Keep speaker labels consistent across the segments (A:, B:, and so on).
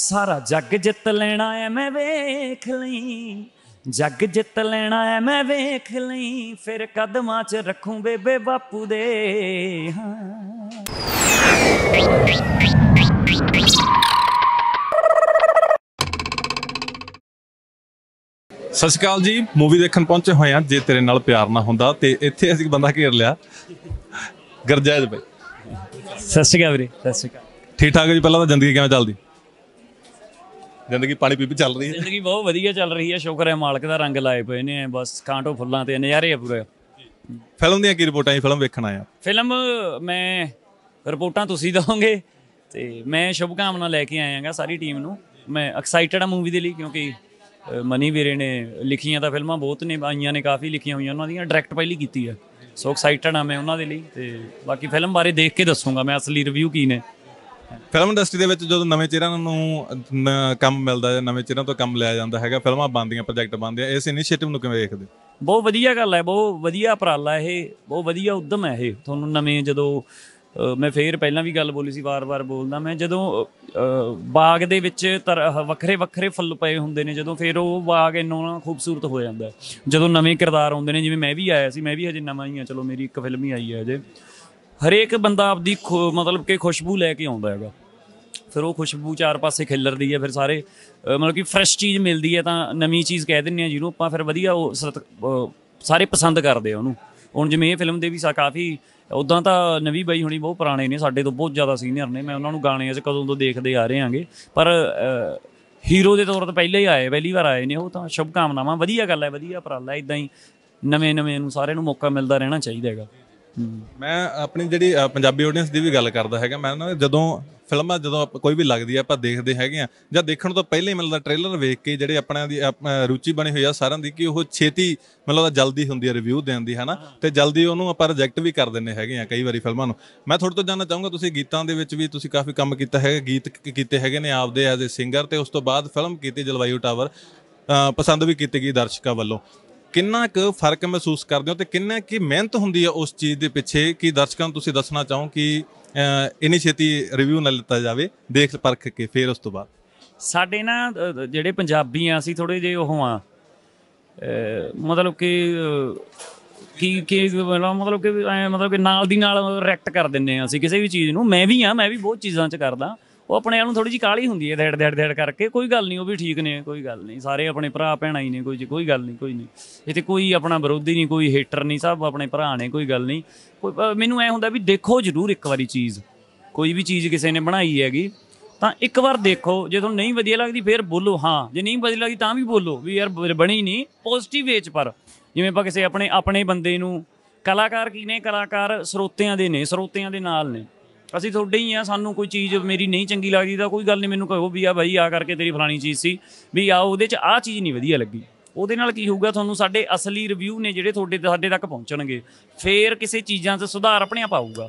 A: ਸਾਰਾ ਜੱਗ ਜਿੱਤ ਲੈਣਾ ਐ ਮੈਂ ਵੇਖ ਲਈ ਜੱਗ ਜਿੱਤ ਲੈਣਾ ਐ ਮੈਂ ਵੇਖ ਲਈ ਫਿਰ ਕਦਮਾਂ 'ਚ ਰੱਖੂ ਬੇਬੇ ਬਾਪੂ ਦੇ
B: ਸਤਿ ਸ਼੍ਰੀ ਅਕਾਲ ਜੀ ਮੂਵੀ ਦੇਖਣ ਪਹੁੰਚੇ ਹੋਏ ਆ ਜੇ ਤੇਰੇ ਨਾਲ ਪਿਆਰ ਨਾ ਹੁੰਦਾ ਤੇ ਇੱਥੇ ਅਸੀਂ ਬੰਦਾ ਘੇਰ ਲਿਆ ਗਰਜਾਇਦ ਭਾਈ ਸਤਿ ਸ਼੍ਰੀ ਅਕਾਲ ਵੀਰੇ ਸਤਿ ਸ਼੍ਰੀ ਅਕਾਲ ਠੀਕ ਠਾਕ ਜੀ ਪਹਿਲਾਂ ਤਾਂ ਜ਼ਿੰਦਗੀ ਕਿਵੇਂ ਚੱਲਦੀ ਜ਼ਿੰਦਗੀ ਪਾਣੀ ਪੀ ਪੀ ਚੱਲ ਰਹੀ ਹੈ
A: ਜ਼ਿੰਦਗੀ ਬਹੁਤ ਵਧੀਆ ਚੱਲ ਰਹੀ ਹੈ ਸ਼ੁਕਰ ਹੈ ਮਾਲਕ ਦਾ ਰੰਗ ਲਾਏ ਪਏ ਨੇ
B: ਬਸ ਕਾਂਟੋ ਫੁੱਲਾਂ ਤੇ ਨਜ਼ਾਰੇ ਆ ਪੂਰੇ ਫਿਲਮ ਦੀਆਂ ਕੀ ਰਿਪੋਰਟਾਂ ਫਿਲਮ ਵੇਖਣ ਆਇਆ
A: ਫਿਲਮ ਮੈਂ ਰਿਪੋਰਟਾਂ ਤੁਸੀਂ ਦੋਗੇ ਤੇ ਮੈਂ ਸ਼ੁਭ ਕਾਮਨਾ ਲੈ ਕੇ ਆਇਆਗਾ ਸਾਰੀ ਟੀਮ ਨੂੰ ਮੈਂ ਐਕਸਾਈਟਡ ਆ ਮੂਵੀ ਦੇ ਲਈ ਕਿਉਂਕਿ ਮਨੀ ਵੀਰੇ ਨੇ ਲਿਖੀਆਂ ਤਾਂ ਫਿਲਮਾਂ ਬਹੁਤ ਨੇ ਆਈਆਂ ਨੇ ਕਾਫੀ ਲਿਖੀਆਂ ਹੋਈਆਂ ਉਹਨਾਂ ਦੀਆਂ ਡਾਇਰੈਕਟ ਪਹਿਲੀ ਕੀਤੀ ਆ ਸੋ ਐਕਸਾਈਟਡ ਆ ਮੈਂ ਉਹਨਾਂ ਦੇ ਲਈ ਤੇ ਬਾਕੀ
B: ਫਿਲਮ ਬਾਰੇ ਦੇਖ ਕੇ ਦੱਸੂਗਾ ਮੈਂ ਅਸਲੀ ਰਿਵਿਊ ਕੀ ਨੇ ਫਿਲਮ ਇੰਡਸਟਰੀ ਦੇ ਵਿੱਚ ਜਦੋਂ ਨਵੇਂ ਚਿਹਰਿਆਂ ਨੂੰ ਕੰਮ ਮਿਲਦਾ ਹੈ ਨਵੇਂ ਚਿਹਰਿਆਂ ਤੋਂ ਕੰਮ ਲਿਆ ਜਾਂਦਾ ਹੈਗਾ ਫਿਲਮਾਂ ਬਣਦੀਆਂ ਪ੍ਰੋਜੈਕਟ ਬਣਦੇ ਆ ਇਸ ਇਨੀਸ਼ੀਏਟਿਵ ਨੂੰ ਕਿਵੇਂ ਵੇਖਦੇ ਬਹੁਤ ਵਧੀਆ ਗੱਲ ਹੈ ਬਹੁਤ ਵਧੀਆ ਉਪਰਾਲਾ ਇਹ ਬਹੁਤ ਵਧੀਆ ਉਦਮ ਹੈ ਇਹ ਤੁਹਾਨੂੰ ਨਵੇਂ ਜਦੋਂ
A: ਮੈਂ ਫੇਰ ਪਹਿਲਾਂ ਵੀ ਗੱਲ ਬੋਲੀ ਸੀ ਵਾਰ-ਵਾਰ ਬੋਲਦਾ ਮੈਂ ਜਦੋਂ ਬਾਗ ਦੇ ਵਿੱਚ ਵੱਖਰੇ ਵੱਖਰੇ ਫੁੱਲ ਪਏ ਹੁੰਦੇ ਨੇ ਜਦੋਂ ਫੇਰ ਉਹ ਬਾਗ ਇੰਨਾ ਖੂਬਸੂਰਤ ਹੋ ਜਾਂਦਾ ਜਦੋਂ ਨਵੇਂ ਕਿਰਦਾਰ ਆਉਂਦੇ ਨੇ ਜਿਵੇਂ ਮੈਂ ਵੀ ਆਇਆ ਸੀ ਮੈਂ ਵੀ ਹਜੇ ਨਵਾਂ ਹੀ ਆ ਚਲੋ ਮੇਰੀ ਇੱਕ ਫਿਲਮ ਹੀ ਆਈ ਹੈ ਹਜੇ ਹਰੇਕ ਬੰਦਾ ਆਪਦੀ ਮਤਲਬ ਕਿ ਖੁਸ਼ਬੂ ਲੈ ਕੇ ਆਉਂਦਾ ਹੈਗਾ ਫਿਰ ਉਹ ਖੁਸ਼ਬੂ ਚਾਰ ਪਾਸੇ ਖਿਲਰਦੀ ਹੈ ਫਿਰ ਸਾਰੇ ਮਤਲਬ ਕਿ ਫਰੈਸ਼ ਚੀਜ਼ ਮਿਲਦੀ ਹੈ ਤਾਂ ਨਵੀਂ ਚੀਜ਼ ਕਹਿ ਦਿੰਨੇ ਆ ਜਿਹਨੂੰ ਆਪਾਂ ਫਿਰ ਵਧੀਆ ਉਹ ਸਾਰੇ ਪਸੰਦ ਕਰਦੇ ਆ ਉਹਨੂੰ ਹੁਣ ਜਿਵੇਂ ਇਹ ਫਿਲਮ ਦੇ ਵੀ ਸਾ ਕਾਫੀ ਉਦਾਂ ਤਾਂ ਨਵੀ ਬਾਈ ਹੁਣੀ ਬਹੁਤ ਪੁਰਾਣੇ ਨੇ ਸਾਡੇ ਤੋਂ ਬਹੁਤ ਜ਼ਿਆਦਾ ਸੀਨੀਅਰ ਨੇ ਮੈਂ ਉਹਨਾਂ ਨੂੰ ਗਾਣੇ ਅਜ ਕਦੋਂ ਤੋਂ ਦੇਖਦੇ ਆ ਰਹੇ ਆਂਗੇ ਪਰ ਹੀਰੋ ਦੇ ਤੌਰ ਤੇ ਪਹਿਲੇ ਹੀ ਆਏ ਪਹਿਲੀ ਵਾਰ ਆਏ ਨੇ ਉਹ ਤਾਂ ਸ਼ੁਭ ਕਾਮਨਾਵਾਂ ਵਧੀਆ ਗੱਲ ਹੈ ਵਧੀਆ ਉਪਰਾਲਾ ਇਦਾਂ ਹੀ ਨਵੇਂ ਨਵੇਂ ਨੂੰ ਸਾਰਿਆਂ ਨੂੰ ਮੌਕਾ ਮਿਲਦਾ ਰਹਿਣਾ ਚਾਹੀਦਾ ਹੈਗਾ
B: ਮੈਂ ਆਪਣੀ ਜਿਹੜੀ ਪੰਜਾਬੀ ਆਡੀਅנס ਦੀ ਵੀ ਗੱਲ ਕਰਦਾ ਹੈਗਾ ਮੈਂ ਨਾ ਜਦੋਂ ਫਿਲਮਾਂ ਜਦੋਂ ਕੋਈ ਵੀ ਲੱਗਦੀ ਆ ਆਪਾਂ ਦੇਖਦੇ ਹੈਗੇ ਆ ਜਾਂ ਦੇਖਣ ਤੋਂ ਪਹਿਲੇ ਹੀ ਮਿਲਦਾ ਟ੍ਰੇਲਰ ਵੇਖ ਕੇ ਜਿਹੜੇ ਆਪਣਾ ਦੀ ਰੁਚੀ ਬਣੀ ਹੋਈ ਆ ਸਾਰਿਆਂ ਦੀ ਕਿ ਉਹ ਛੇਤੀ ਮਤਲਬ ਜਲਦੀ ਹੁੰਦੀ ਆ ਰਿਵਿਊ ਦੇਣ ਦੀ ਹਨਾ ਤੇ ਜਲਦੀ ਉਹਨੂੰ ਆਪਾਂ ਰਿਜੈਕਟ ਵੀ ਕਰ ਦਿੰਨੇ ਹੈਗੇ ਆ ਕਈ ਵਾਰੀ ਫਿਲਮਾਂ ਨੂੰ ਮੈਂ ਤੁਹਾਡੇ ਤੋਂ ਜਾਨਣਾ ਚਾਹੂੰਗਾ ਤੁਸੀਂ ਗੀਤਾਂ ਦੇ ਵਿੱਚ ਵੀ ਤੁਸੀਂ ਕਾਫੀ ਕੰਮ ਕੀਤਾ ਹੈਗਾ ਗੀਤ ਕੀਤੇ ਹੈਗੇ ਨੇ ਆਪਦੇ ਐਜ਼ ਅ ਸਿੰਗਰ ਤੇ ਉਸ ਤੋਂ ਬਾਅਦ ਫਿਲਮ ਕੀਤੀ ਜਲਵਾਯੂ ਟਾਵਰ ਪਸੰਦ ਵੀ ਕੀਤੀ ਗਈ ਦਰਸ਼ਕਾਂ ਵੱਲੋਂ ਕਿੰਨਾ ਕੁ ਫਰਕ ਮਹਿਸੂਸ ਕਰਦੇ ਹੋ ਤੇ ਕਿੰਨਾ ਕੀ ਮਿਹਨਤ ਹੁੰਦੀ ਹੈ ਉਸ ਚੀਜ਼ ਦੇ ਪਿੱਛੇ ਕਿ ਦਰਸ਼ਕਾਂ ਨੂੰ ਤੁਸੀਂ ਦੱਸਣਾ ਚਾਹੋ ਕਿ ਇਨੀ ਛੇਤੀ ਰਿਵਿਊ ਨਾ ਲਿੱਤਾ ਜਾਵੇ ਦੇਖ ਪਰਖ ਕੇ ਫਿਰ ਉਸ ਤੋਂ ਬਾਅਦ ਸਾਡੇ ਨਾ ਜਿਹੜੇ ਪੰਜਾਬੀ ਆ ਅਸੀਂ ਥੋੜੇ ਜਿਹੇ ਉਹ ਆ
A: ਮਤਲਬ ਕਿ ਕੀ ਕੀ ਮਤਲਬ ਕਿ ਮਤਲਬ ਕਿ ਨਾਲ ਦੀ ਨਾਲ ਰਿਐਕਟ ਕਰ ਦਿੰਨੇ ਆ ਅਸੀਂ ਕਿਸੇ ਵੀ ਚੀਜ਼ ਨੂੰ ਮੈਂ ਵੀ ਆ ਮੈਂ ਵੀ ਬਹੁਤ ਚੀਜ਼ਾਂ 'ਚ ਕਰਦਾ ਉਹ ਆਪਣੇ ਆਪ ਨੂੰ ਥੋੜੀ ਜੀ ਕਾਲੀ ਹੁੰਦੀ ਹੈ ਡੈਡ ਡੈਡ ਡੈਡ ਕਰਕੇ ਕੋਈ ਗੱਲ ਨਹੀਂ ਉਹ ਵੀ ਠੀਕ ਨੇ ਕੋਈ ਗੱਲ ਨਹੀਂ ਸਾਰੇ ਆਪਣੇ ਭਰਾ ਭੈਣਾ ਹੀ ਨੇ ਕੋਈ ਕੋਈ ਗੱਲ ਨਹੀਂ ਕੋਈ ਨਹੀਂ ਇੱਥੇ ਕੋਈ ਆਪਣਾ ਵਿਰੋਧੀ ਨਹੀਂ ਕੋਈ ਹੇਟਰ ਨਹੀਂ ਸਭ ਆਪਣੇ ਭਰਾ ਨੇ ਕੋਈ ਗੱਲ ਨਹੀਂ ਕੋਈ ਮੈਨੂੰ ਐ ਹੁੰਦਾ ਵੀ ਦੇਖੋ ਜ਼ਰੂਰ ਇੱਕ ਵਾਰੀ ਚੀਜ਼ ਕੋਈ ਵੀ ਚੀਜ਼ ਕਿਸੇ ਨੇ ਬਣਾਈ ਹੈਗੀ ਤਾਂ ਇੱਕ ਵਾਰ ਦੇਖੋ ਜੇ ਤੁਹਾਨੂੰ ਨਹੀਂ ਵਧੀਆ ਲੱਗਦੀ ਫਿਰ ਬੋਲੋ ਹਾਂ ਜੇ ਨਹੀਂ ਵਧੀਆ ਲੱਗਦੀ ਤਾਂ ਵੀ ਬੋਲੋ ਵੀ ਯਾਰ ਬਣੀ ਨਹੀਂ ਪੋਜ਼ਿਟਿਵ ਵੇਚ ਪਰ ਜਿਵੇਂ ਆਪਾਂ ਕਿਸੇ ਆਪਣੇ ਆਪਣੇ ਬੰਦੇ ਨੂੰ ਕਲਾਕਾਰ ਕੀ ਨੇ ਕਲਾਕਾਰ ਸਰੋਤਿਆਂ ਦੇ ਨੇ ਸਰੋਤਿਆਂ ਦੇ ਨਾਲ ਨੇ ਅਸੀਂ ਤੁਹਾਡੇ ਹੀ ਆ ਸਾਨੂੰ ਕੋਈ ਚੀਜ਼ ਮੇਰੀ ਨਹੀਂ ਚੰਗੀ ਲੱਗਦੀ ਤਾਂ ਕੋਈ ਗੱਲ ਨਹੀਂ ਮੈਨੂੰ ਕਹੋ ਵੀ ਆ ਬਾਈ ਆ ਕਰਕੇ ਤੇਰੀ ਫਲਾਣੀ ਚੀਜ਼ ਸੀ ਵੀ ਆ ਉਹਦੇ 'ਚ ਆ ਚੀਜ਼ ਨਹੀਂ ਵਧੀਆ ਲੱਗੀ ਉਹਦੇ ਨਾਲ ਕੀ ਹੋਊਗਾ ਤੁਹਾਨੂੰ ਸਾਡੇ ਅਸਲੀ ਰਿਵਿਊ ਨੇ ਜਿਹੜੇ ਤੁਹਾਡੇ ਸਾਡੇ ਤੱਕ ਪਹੁੰਚਣਗੇ ਫੇਰ ਕਿਸੇ ਚੀਜ਼ਾਂ 'ਚ ਸੁਧਾਰ ਆਪਣੇ ਆਪ ਆਊਗਾ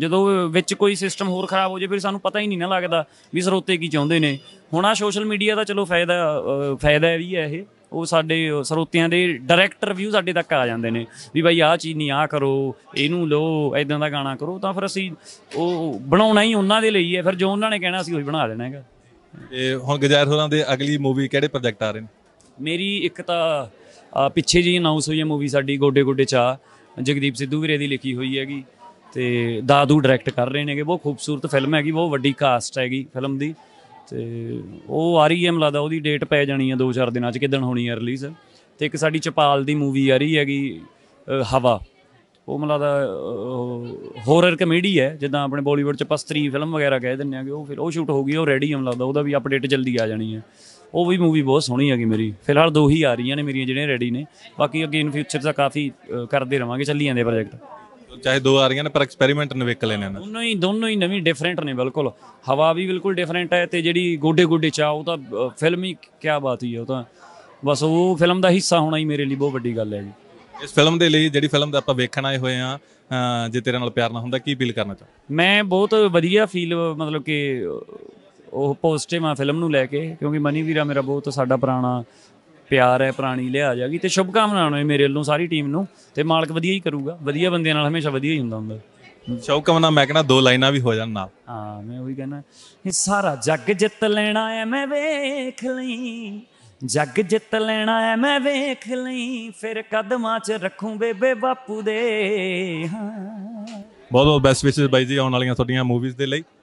A: ਜਦੋਂ ਵਿੱਚ ਕੋਈ ਸਿਸਟਮ ਹੋਰ ਖਰਾਬ ਹੋ ਜੇ ਫਿਰ ਸਾਨੂੰ ਪਤਾ ਹੀ ਨਹੀਂ ਨਾ ਲੱਗਦਾ ਵੀ ਸਰੋਤੇ ਕੀ ਚਾਹੁੰਦੇ ਨੇ ਹੁਣ ਆ ਸੋਸ਼ਲ ਮੀਡੀਆ ਦਾ ਚਲੋ ਫਾਇਦਾ ਫਾਇਦਾ ਵੀ ਹੈ ਇਹ ਉਹ ਸਾਡੇ ਸਰੋਤਿਆਂ ਦੇ ਡਾਇਰੈਕਟਰ ਵੀ ਸਾਡੇ ਤੱਕ ਆ ਜਾਂਦੇ ਨੇ ਵੀ ਬਾਈ ਆਹ ਚੀਜ਼ ਨਹੀਂ ਆ ਕਰੋ ਇਹਨੂੰ ਲੋ ਐਦਾਂ ਦਾ ਗਾਣਾ ਕਰੋ ਤਾਂ ਫਿਰ ਅਸੀਂ ਉਹ ਬਣਾਉਣਾ ਹੀ ਉਹਨਾਂ ਦੇ ਲਈ ਹੈ ਫਿਰ ਜੋ ਉਹਨਾਂ ਨੇ ਕਹਿਣਾ ਅਸੀਂ ਉਹੀ ਬਣਾ ਦੇਣਾ ਹੈਗਾ ਤੇ ਹੁਣ ਗਜਾਇਰ ਹੋਰਾਂ ਦੇ ਅਗਲੀ ਮੂਵੀ ਕਿਹੜੇ ਪ੍ਰੋਜੈਕਟ ਆ ਰਹੇ ਨੇ ਮੇਰੀ ਇੱਕ ਤਾਂ ਪਿੱਛੇ ਜੀ ਅਨਾਉਂਸ ਹੋਈ ਹੈ ਮੂਵੀ ਸਾਡੀ ਗੋਡੇ ਗੋਡੇ ਚਾ ਜਗਦੀਪ ਸਿੱਧੂ ਵੀਰੇ ਦੀ ਲਿਖੀ ਹੋਈ ਹੈਗੀ ਤੇ ਦਾਦੂ ਡਾਇਰੈਕਟ ਕਰ ਰਹੇ ਨੇਗੇ ਬਹੁਤ ਖੂਬਸੂਰਤ ਫਿਲਮ ਹੈਗੀ ਬਹੁਤ ਵੱਡੀ ਕਾਸਟ ਹੈਗੀ ਫਿਲਮ ਦੀ ਤੇ ਉਹ ਆ ਰਹੀ ਹੈ ਮਲਾਦਾ ਉਹਦੀ ਡੇਟ ਪੈ ਜਾਣੀ ਹੈ 2-4 ਦਿਨਾਂ 'ਚ ਕਿਦਣ ਹੋਣੀ ਹੈ ਰਿਲੀਜ਼ ਤੇ ਇੱਕ ਸਾਡੀ ਚਪਾਲ ਦੀ ਮੂਵੀ ਆ ਰਹੀ ਹੈਗੀ ਹਵਾ ਉਹ ਮਲਾਦਾ ਹੋਰਰ ਕਮੇਡੀ ਹੈ ਜਿੱਦਾਂ ਆਪਣੇ ਬਾਲੀਵੁੱਡ 'ਚ ਪਸਤਰੀ ਫਿਲਮ ਵਗੈਰਾ ਕਹਿ ਦਿੰਦੇ ਕਿ ਉਹ ਫਿਰ ਉਹ ਸ਼ੂਟ ਹੋ ਗਈ ਉਹ ਰੈਡੀ ਹੈ ਮਲਾਦਾ ਉਹਦਾ ਵੀ ਅਪਡੇਟ ਜਲਦੀ ਆ ਜਾਣੀ ਹੈ ਉਹ ਵੀ ਮੂਵੀ ਬਹੁਤ ਸੋਹਣੀ ਹੈਗੀ ਮੇਰੀ ਫਿਲਹਾਲ ਦੋ ਹੀ ਆ ਰਹੀਆਂ ਨੇ ਮੇਰੀਆਂ ਜਿਹੜੀਆਂ ਰੈਡੀ ਨੇ ਬਾਕੀ ਅਗੇਨ ਇਨ ਫਿਊਚਰ ਦਾ ਕਾਫੀ ਕਰਦੇ ਰਵਾਂਗੇ ਚੱਲੀ ਜਾਂਦੇ ਪ੍ਰੋਜੈਕਟ ਚਾਹੇ ਦੋ ਆ ਰਹੀਆਂ ਨੇ ਪਰ ਐਕਸਪੈਰੀਮੈਂਟ ਨਵੇਕ ਲੈਣੇ ਨੇ ਦੋਨੋਂ ਹੀ ਦੋਨੋਂ ਹੀ ਨਵੀਂ ਡਿਫਰੈਂਟ ਨੇ ਬਿਲਕੁਲ ਹਵਾ ਵੀ ਬਿਲਕੁਲ ਡਿਫਰੈਂਟ ਹੈ ਤੇ ਜਿਹੜੀ ਗੋਡੇ ਗੋਡੇ
B: ਚਾ ਉਹ ਤਾਂ ਫਿਲਮ ਹੀ ਕਿਆ ਬਾਤ ਹੀ ਹੈ ਉਹ ਤਾਂ ਬਸ ਉਹ ਫਿਲਮ ਦਾ ਹਿੱਸਾ ਹੋਣਾ ਹੀ ਮੇਰੇ ਲਈ ਬਹੁਤ ਵੱਡੀ ਗੱਲ ਹੈ ਜੀ ਇਸ ਫਿਲਮ ਦੇ ਲਈ ਜਿਹੜੀ ਫਿਲਮ ਦਾ ਆਪਾਂ ਵੇਖਣ ਆਏ ਹੋਏ ਆ ਜੇ ਤੇਰੇ ਨਾਲ ਪਿਆਰ ਨਾ ਹੁੰਦਾ ਕੀ ਫੀਲ ਕਰਨਾ ਚਾਹੁੰਦਾ ਮੈਂ ਬਹੁਤ ਵਧੀਆ ਫੀਲ ਮਤਲਬ ਕਿ ਉਹ ਪੋਜ਼ਿਟਿਵ ਆ ਫਿਲਮ ਨੂੰ
A: ਲੈ ਕੇ ਕਿਉਂਕਿ ਮਨੀ ਵੀਰਾ ਮੇਰਾ ਬਹੁਤ ਸਾਡਾ ਪੁਰਾਣਾ ਪਿਆਰ ਹੈ ਪ੍ਰਾਣੀ ਲਿਆ ਜਾਗੀ ਤੇ ਸ਼ੁਭ ਕਾਮਨਾਵਾਂ ਨੇ ਮੇਰੇ ਵੱਲੋਂ ਸਾਰੀ ਟੀਮ ਨੂੰ ਤੇ ਮਾਲਕ ਵਧੀਆ ਹੀ ਕਰੂਗਾ ਵਧੀਆ ਬੰਦਿਆਂ ਨਾਲ ਹਮੇਸ਼ਾ ਵਧੀਆ ਹੀ ਹੁੰਦਾ ਹੁੰਦਾ ਸ਼ੌਕਮਨਾ
B: ਮੈਂ ਕਹਿੰਦਾ ਦੋ ਲਾਈਨਾਂ ਵੀ ਹੋ ਜਾਣ ਨਾਲ
A: ਹਾਂ ਮੈਂ ਉਹੀ ਕਹਿੰਦਾ ਇਹ ਸਾਰਾ ਜੱਗ ਜਿੱਤ ਲੈਣਾ ਐ ਮੈਂ ਵੇਖ ਲਈ ਜੱਗ ਜਿੱਤ ਲੈਣਾ ਐ ਮੈਂ ਵੇਖ ਲਈ ਫਿਰ ਕਦਮਾਂ 'ਚ ਰੱਖੂ ਬੇਬੇ ਬਾਪੂ ਦੇ ਹਾਂ
B: ਬਹੁਤ ਬਹੁਤ ਬੈਸਟ ਵਿਸ਼ਸ ਬਾਈ ਜੀ ਆਉਣ ਵਾਲੀਆਂ ਤੁਹਾਡੀਆਂ ਮੂਵੀਜ਼ ਦੇ ਲਈ